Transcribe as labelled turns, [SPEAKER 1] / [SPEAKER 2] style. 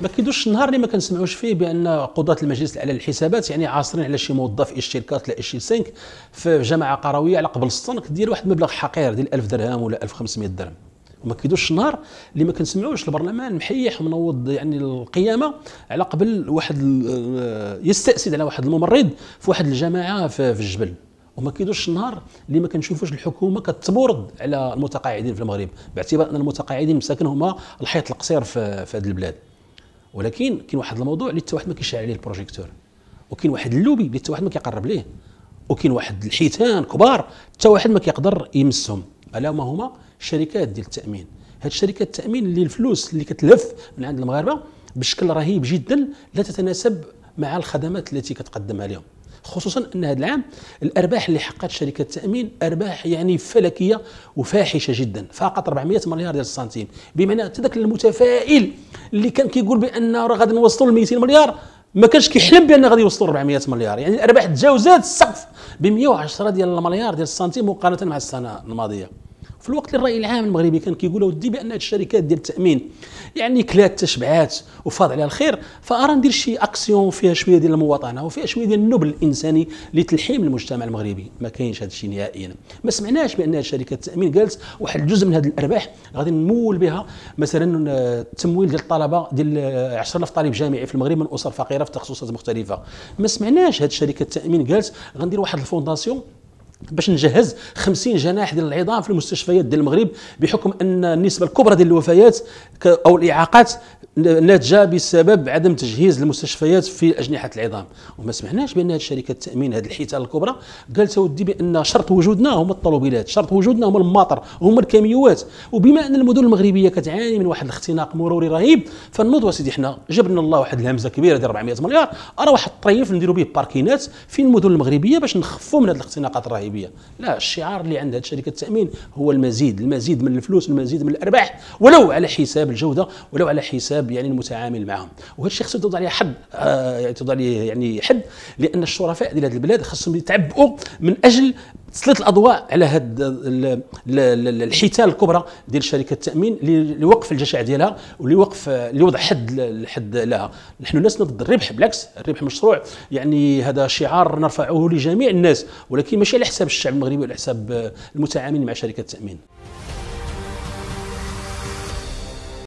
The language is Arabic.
[SPEAKER 1] ما كيدوش النهار اللي ما كنسمعوش فيه بان قضاه المجلس الاعلى للحسابات يعني عاصرين على شي موظف الشركات لا شي سينك في جماعه قرويه على قبل الصنك دير واحد المبلغ حقير ديال 1000 درهم ولا 1500 درهم وما كيدوش النهار اللي ما كنسمعوش البرلمان محيح منوض يعني القيامه على قبل واحد آه، يستأسد على واحد الممرض في واحد الجماعه في الجبل وما كيدوش النهار اللي ما كنشوفوش الحكومه كتبورد على المتقاعدين في المغرب باعتبار ان المتقاعدين مساكن هما الحيط القصير في هذه البلاد ولكن كاين واحد الموضوع اللي حتى واحد ما كيشعل عليه البروجيكتور وكاين واحد اللوبي اللي حتى واحد ما كيقرب ليه وكاين واحد الحيتان كبار حتى واحد ما كيقدر يمسهم الا ما هما الشركات ديال التامين هاد الشركات التامين اللي الفلوس اللي كتلف من عند المغاربه بشكل رهيب جدا لا تتناسب مع الخدمات التي كتقدمها لهم خصوصا ان هذا العام الارباح اللي حققت شركه التامين ارباح يعني فلكيه وفاحشه جدا فقط 400 مليار ديال السنتيم بمعنى حتى ذاك المتفائل اللي كان كيقول بان راه غادي نوصلوا ل 200 مليار ما كانش كيحلم بان غادي يوصلوا 400 مليار يعني الارباح تجاوزات السقف ب 110 ديال المليار ديال السنتيم مقارنه مع السنه الماضيه في الوقت اللي الراي العام المغربي كان كيقول ودي بان هذه الشركات ديال التامين يعني كلات تشبعات وفاض عليها الخير فارى ندير شي اكسيون فيها شويه ديال المواطنه وفيها شويه ديال النبل الانساني لتلحيم المجتمع المغربي ما كاينش هذا الشيء نهائيا ما سمعناش بان هذه شركات التامين قالت واحد الجزء من هذه الارباح غادي نمول بها مثلا آه، التمويل ديال الطلبه ديال 10000 آه، طالب جامعي في المغرب من اسر فقيره في تخصصات مختلفه ما سمعناش هذه شركه التامين قالت غندير واحد الفونداسيون باش نجهز 50 جناح ديال العظام في المستشفيات ديال المغرب بحكم ان النسبه الكبرى ديال الوفيات او الاعاقات ناتجه بسبب عدم تجهيز المستشفيات في اجنحه العظام وما سمحناش بان هذه شركه التامين هذه الحيتان الكبرى قالت اودي بان شرط وجودنا هما الطلوبيلات شرط وجودنا هما الماطر هما الكاميوات وبما ان المدن المغربيه كتعاني من واحد الاختناق مروري رهيب فالنوضوا سيدي حنا جبنا الله واحد الهمزه كبيره ديال 400 مليار راه واحد الطريف نديروا به باركينات في المدن المغربيه باش نخفوا من هذه الاختناقات الرهيبيه لا الشعار اللي عند هذه شركه التامين هو المزيد المزيد من الفلوس المزيد من الارباح ولو على حساب الجوده ولو على حساب حسب يعني المتعامل معهم وهذا الشيء خصو توضع عليه حد آه توضع عليه يعني حد لان الشرفاء ديال هذه البلاد خصهم يتعبؤوا من اجل تسليط الاضواء على هذه الحيتان الكبرى ديال شركه التامين لوقف الجشع ديالها ولوقف آه، لوضع حد الحد لها نحن لسنا ضد الربح بالعكس الربح مشروع يعني هذا شعار نرفعه لجميع الناس ولكن ماشي على حساب الشعب المغربي وعلى حساب آه، المتعاملين مع شركه التامين